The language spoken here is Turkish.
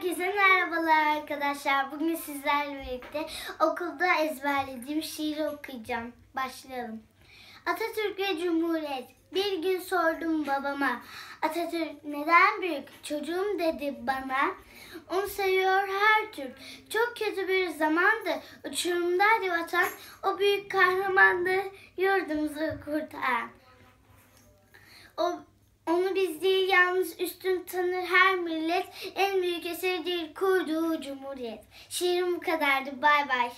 Herkese merhabalar arkadaşlar. Bugün sizlerle birlikte okulda ezberlediğim şiiri okuyacağım. Başlayalım. Atatürk ve Cumhuriyet. Bir gün sordum babama. Atatürk neden büyük? Çocuğum dedi bana. Onu seviyor her Türk. Çok kötü bir zamandı. Uçurumdaydı vatan. O büyük kahramandı. Yurdumuzu kurtaran. O Vatanımız üstün tanır her millet. En büyük eseridir kurduğu cumhuriyet. Şiirim bu kadardı. Bay bay.